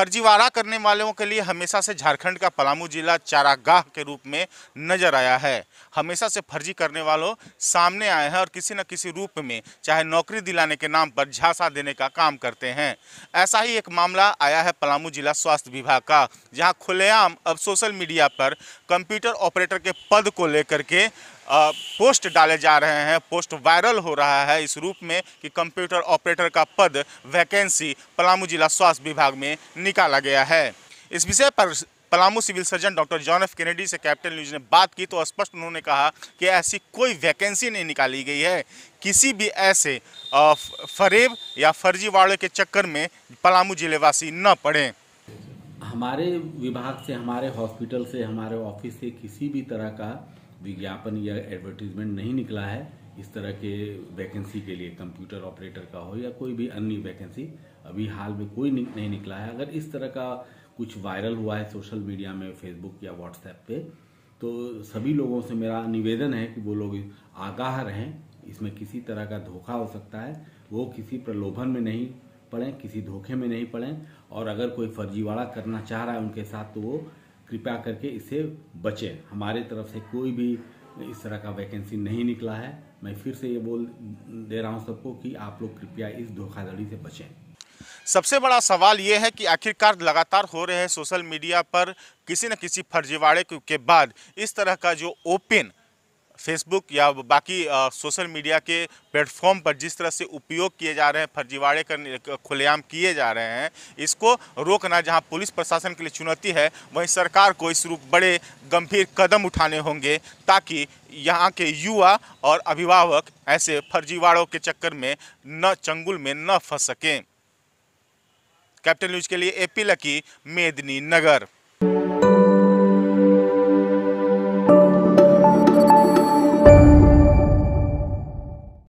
फर्जीवाड़ा करने वालों के लिए हमेशा से झारखंड का पलामू जिला चारागाह के रूप में नजर आया है हमेशा से फर्जी करने वालों सामने आए हैं और किसी न किसी रूप में चाहे नौकरी दिलाने के नाम पर झांसा देने का काम करते हैं ऐसा ही एक मामला आया है पलामू जिला स्वास्थ्य विभाग का जहां खुलेआम अब सोशल मीडिया पर कंप्यूटर ऑपरेटर के पद को लेकर के पोस्ट डाले जा रहे हैं पोस्ट वायरल हो रहा है इस रूप में कि कंप्यूटर ऑपरेटर का पद वैकेंसी पलामू जिला स्वास्थ्य विभाग में निकाला गया है इस विषय पर Palamu civil surgeon doctor John F Kennedy से कैपिटल न्यूज ने बात की तो स्पष्ट उन्होंने कहा कि ऐसी कोई वैकेंसी नहीं निकाली गई है किसी भी ऐसे फरेब या फर्जीवाड़े के चक्कर में पलामू जिलेवासी न पड़े हमारे विभाग से हमारे हॉस्पिटल से हमारे ऑफिस से किसी भी तरह का विज्ञापन या एडवर्टीजमेंट नहीं निकला है इस तरह के वैकेंसी के लिए कंप्यूटर ऑपरेटर का हो या कोई भी अन्य वैकेंसी अभी हाल में कोई नहीं निकला है अगर इस तरह का कुछ वायरल हुआ है सोशल मीडिया में फेसबुक या व्हाट्सएप पे तो सभी लोगों से मेरा निवेदन है कि वो लोग आगाह रहें इसमें किसी तरह का धोखा हो सकता है वो किसी प्रलोभन में नहीं पड़ें किसी धोखे में नहीं पड़ें और अगर कोई फर्जीवाड़ा करना चाह रहा है उनके साथ तो वो कृपया करके इसे बचें हमारे तरफ से कोई भी इस तरह का वैकेंसी नहीं निकला है मैं फिर से ये बोल दे रहा हूँ सबको कि आप लोग कृपया इस धोखाधड़ी से बचें सबसे बड़ा सवाल ये है कि आखिरकार लगातार हो रहे सोशल मीडिया पर किसी न किसी फर्जीवाड़े के बाद इस तरह का जो ओपन फेसबुक या बाकी सोशल मीडिया के प्लेटफॉर्म पर जिस तरह से उपयोग किए जा रहे हैं फर्जीवाड़े कर खुलेआम किए जा रहे हैं इसको रोकना जहां पुलिस प्रशासन के लिए चुनौती है वहीं सरकार को इस रूप बड़े गंभीर कदम उठाने होंगे ताकि यहाँ के युवा और अभिभावक ऐसे फर्जीवाड़ों के चक्कर में न चंगुल में न फंस सकें कैप्टन न्यूज के लिए पी लकी मेदनी नगर